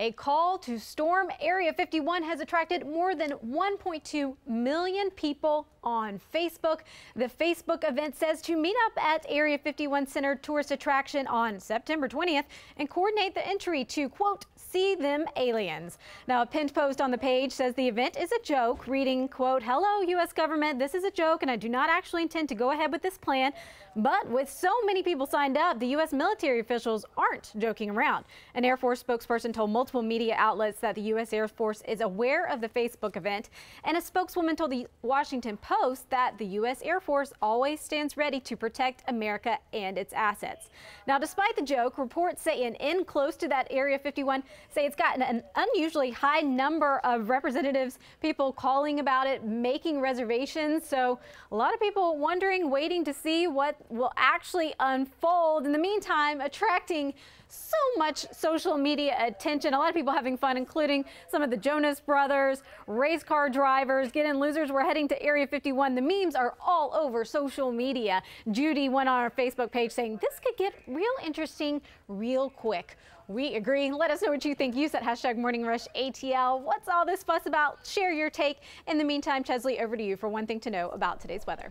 A call to storm Area 51 has attracted more than 1.2 million people on Facebook. The Facebook event says to meet up at Area 51 Center tourist attraction on September 20th and coordinate the entry to, quote, see them aliens. Now, a pinned post on the page says the event is a joke, reading, quote, hello, U.S. government, this is a joke, and I do not actually intend to go ahead with this plan. But with so many people signed up, the U.S. military officials aren't joking around. An Air Force spokesperson told multiple media outlets that the U.S. Air Force is aware of the Facebook event, and a spokeswoman told the Washington Post Post that the U.S. Air Force always stands ready to protect America and its assets. Now, despite the joke, reports say an inn close to that Area 51 say it's gotten an unusually high number of representatives, people calling about it, making reservations. So a lot of people wondering, waiting to see what will actually unfold. In the meantime, attracting so much social media attention. A lot of people having fun, including some of the Jonas Brothers, race car drivers, get in losers. We're heading to Area 51. 51, the memes are all over social media. Judy went on our Facebook page saying, this could get real interesting real quick. We agree. Let us know what you think. Use that hashtag Morning Rush ATL. What's all this fuss about? Share your take. In the meantime, Chesley, over to you for one thing to know about today's weather.